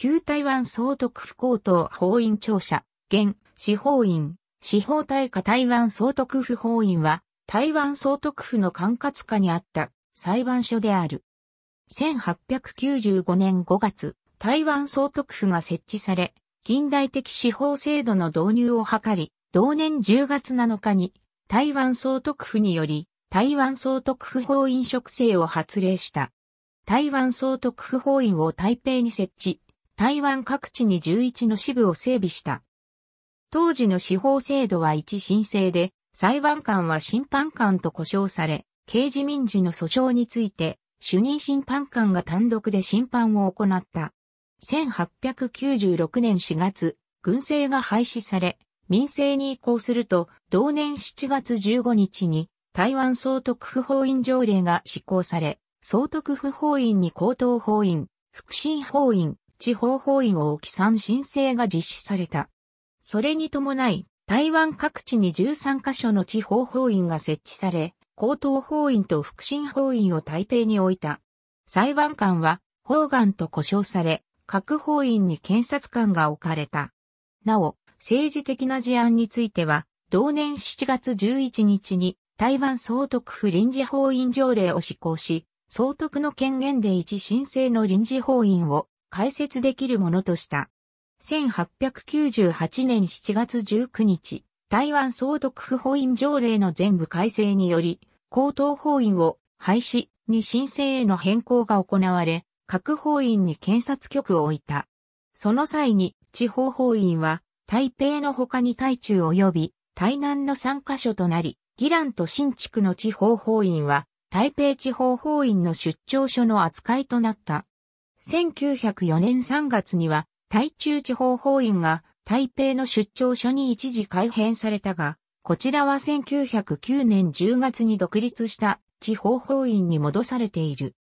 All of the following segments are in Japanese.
旧台湾総督府高等法院庁舎、現、司法院、司法大下台湾総督府法院は、台湾総督府の管轄下にあった裁判所である。1895年5月、台湾総督府が設置され、近代的司法制度の導入を図り、同年10月7日に、台湾総督府により、台湾総督府法院職制を発令した。台湾総督府法院を台北に設置。台湾各地に11の支部を整備した。当時の司法制度は一申請で、裁判官は審判官と呼称され、刑事民事の訴訟について、主任審判官が単独で審判を行った。1896年4月、軍政が廃止され、民政に移行すると、同年7月15日に、台湾総督府法院条例が施行され、総督府法院に高等法院、副審法院、地方法院を置き3申請が実施された。それに伴い、台湾各地に13カ所の地方法院が設置され、高等法院と福審法院を台北に置いた。裁判官は、法眼と呼称され、各法院に検察官が置かれた。なお、政治的な事案については、同年7月11日に、台湾総督府臨時法院条例を施行し、総督の権限で一申請の臨時法院を解説できるものとした。1898年7月19日、台湾総督府法院条例の全部改正により、高等法院を廃止に申請への変更が行われ、各法院に検察局を置いた。その際に、地方法院は、台北の他に台中及び、台南の3カ所となり、議蘭と新築の地方法院は、台北地方法院の出張所の扱いとなった。1904年3月には、台中地方法院が台北の出張所に一時改編されたが、こちらは1909年10月に独立した地方法院に戻されている。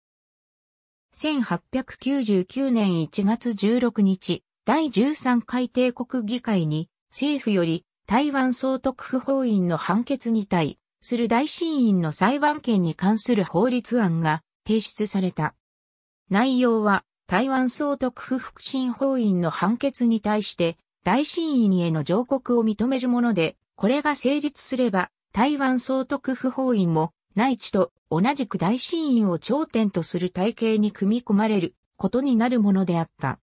1899年1月16日、第13回帝国議会に政府より台湾総督府法院の判決に対する大審院の裁判権に関する法律案が提出された。内容は台湾総督府福審法院の判決に対して、大審院への上告を認めるもので、これが成立すれば、台湾総督府法院も、内地と同じく大審院を頂点とする体系に組み込まれることになるものであった。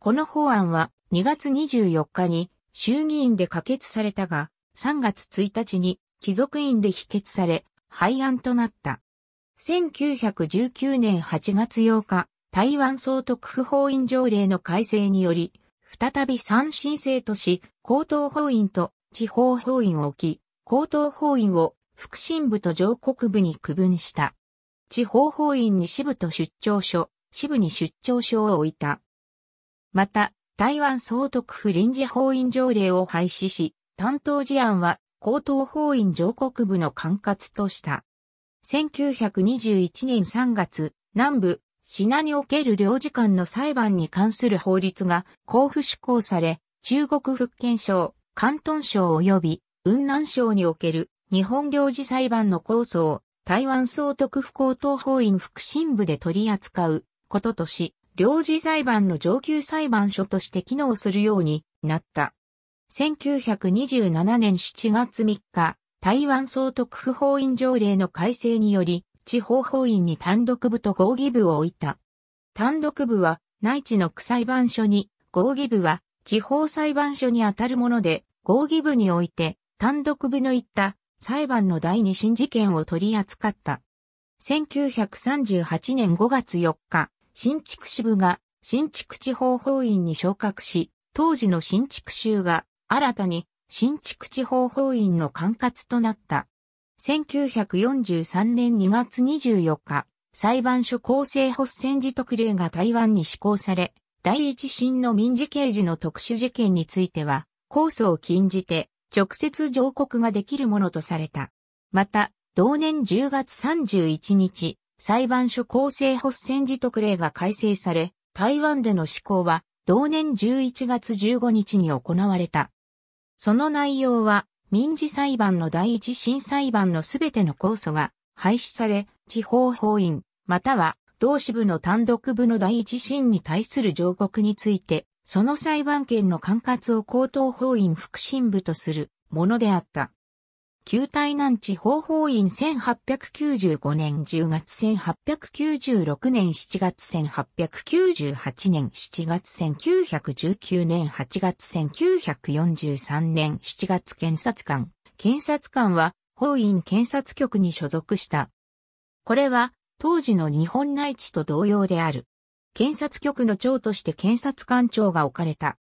この法案は2月24日に衆議院で可決されたが、3月1日に貴族院で否決され、廃案となった。1919年8月8日、台湾総督府法院条例の改正により、再び三申制とし、高等法院と地方法院を置き、高等法院を副審部と上国部に区分した。地方法院に支部と出張所、支部に出張所を置いた。また、台湾総督府臨時法院条例を廃止し、担当事案は高等法院上国部の管轄とした。1921年3月、南部品における領事館の裁判に関する法律が交付施行され、中国福建省、広東省及び雲南省における日本領事裁判の構想を台湾総督府高等法院副審部で取り扱うこととし、領事裁判の上級裁判所として機能するようになった。1927年7月3日、台湾総督府法院条例の改正により、地方法院に単独部と合議部を置いた。単独部は内地の区裁判所に、合議部は地方裁判所にあたるもので、合議部において単独部の言った裁判の第二審事件を取り扱った。1938年5月4日、新築支部が新築地方法院に昇格し、当時の新築州が新たに新築地方法院の管轄となった。1943年2月24日、裁判所公正発戦時特例が台湾に施行され、第一審の民事刑事の特殊事件については、控訴を禁じて、直接上告ができるものとされた。また、同年10月31日、裁判所公正発戦時特例が改正され、台湾での施行は、同年11月15日に行われた。その内容は、民事裁判の第一審裁判のすべての控訴が廃止され、地方法院、または同支部の単独部の第一審に対する上告について、その裁判権の管轄を高等法院副審部とするものであった。旧台南地方法院1895年10月1896年7月1898年7月1919年8月1943年7月検察官。検察官は法院検察局に所属した。これは当時の日本内地と同様である。検察局の長として検察官長が置かれた。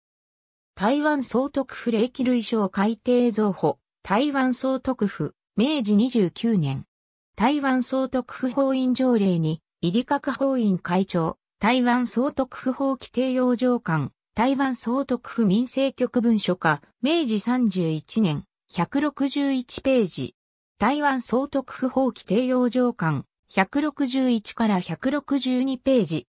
台湾総督府礼記類書改定造法。台湾総督府、明治29年。台湾総督府法院条例に、入り各法院会長、台湾総督府法規定要上官、台湾総督府民政局文書課、明治31年、161ページ。台湾総督府法規定要上官、161から162ページ。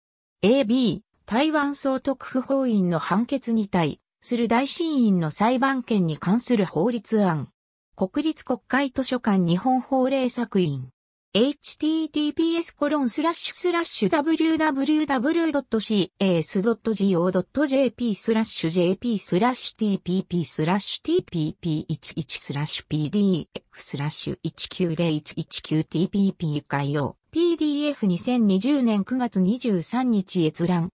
AB、台湾総督府法院の判決に対する大審院の裁判権に関する法律案。国立国会図書館日本法令作院。https www.cas.go.jp jp スラッシュ tpp スラッシュ tpp11 スラッシュ pdf スラッシュ 190119tpp 概要 PDF2020 年9月23日閲覧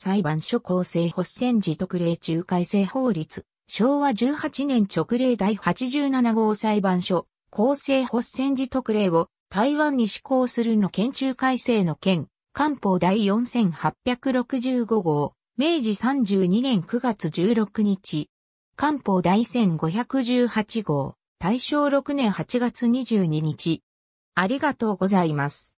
裁判所構成発戦時特例中改正法律昭和18年直令第87号裁判所、公正発戦時特例を台湾に施行するの県中改正の件、官報第4865号、明治32年9月16日、官報第1518号、大正6年8月22日。ありがとうございます。